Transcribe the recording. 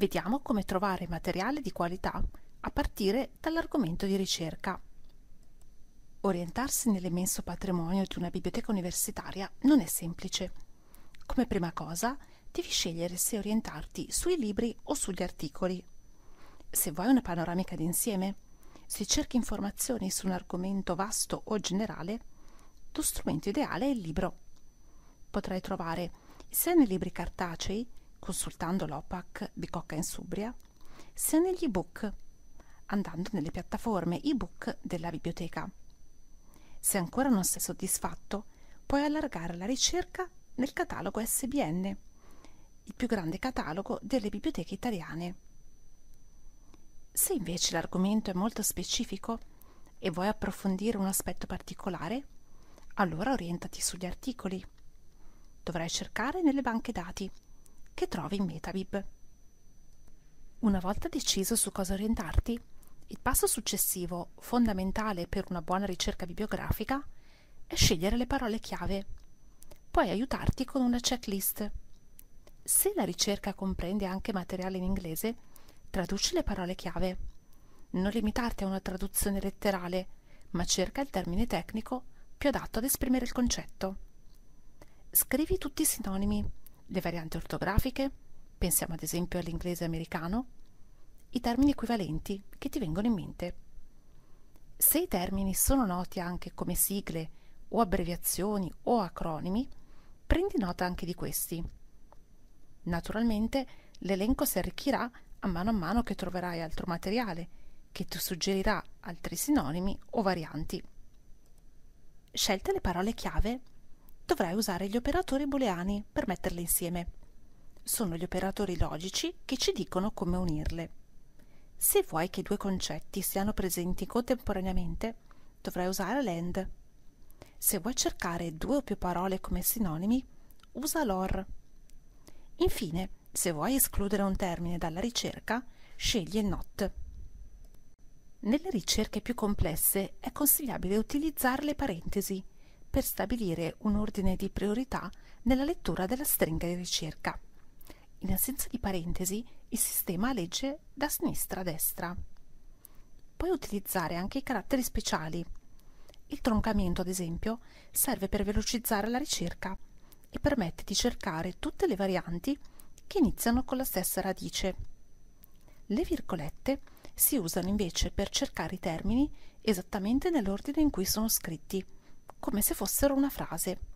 Vediamo come trovare materiale di qualità a partire dall'argomento di ricerca. Orientarsi nell'immenso patrimonio di una biblioteca universitaria non è semplice. Come prima cosa, devi scegliere se orientarti sui libri o sugli articoli. Se vuoi una panoramica d'insieme, se cerchi informazioni su un argomento vasto o generale, lo strumento ideale è il libro. Potrai trovare sia nei libri cartacei consultando l'OPAC di Cocca in Subria, sia negli ebook, andando nelle piattaforme ebook della biblioteca. Se ancora non sei soddisfatto, puoi allargare la ricerca nel catalogo SBN, il più grande catalogo delle biblioteche italiane. Se invece l'argomento è molto specifico e vuoi approfondire un aspetto particolare, allora orientati sugli articoli. Dovrai cercare nelle banche dati che trovi in Metabib. Una volta deciso su cosa orientarti, il passo successivo, fondamentale per una buona ricerca bibliografica, è scegliere le parole chiave. Puoi aiutarti con una checklist. Se la ricerca comprende anche materiale in inglese, traduci le parole chiave. Non limitarti a una traduzione letterale, ma cerca il termine tecnico più adatto ad esprimere il concetto. Scrivi tutti i sinonimi le varianti ortografiche, pensiamo ad esempio all'inglese americano, i termini equivalenti che ti vengono in mente. Se i termini sono noti anche come sigle o abbreviazioni o acronimi, prendi nota anche di questi. Naturalmente l'elenco si arricchirà a mano a mano che troverai altro materiale che ti suggerirà altri sinonimi o varianti. Scelte le parole chiave dovrai usare gli operatori booleani per metterle insieme. Sono gli operatori logici che ci dicono come unirle. Se vuoi che i due concetti siano presenti contemporaneamente, dovrai usare l'AND. Se vuoi cercare due o più parole come sinonimi, usa l'OR. Infine, se vuoi escludere un termine dalla ricerca, scegli NOT. Nelle ricerche più complesse è consigliabile utilizzare le parentesi per stabilire un ordine di priorità nella lettura della stringa di ricerca. In assenza di parentesi, il sistema legge da sinistra a destra. Puoi utilizzare anche i caratteri speciali. Il troncamento, ad esempio, serve per velocizzare la ricerca e permette di cercare tutte le varianti che iniziano con la stessa radice. Le virgolette si usano invece per cercare i termini esattamente nell'ordine in cui sono scritti come se fossero una frase.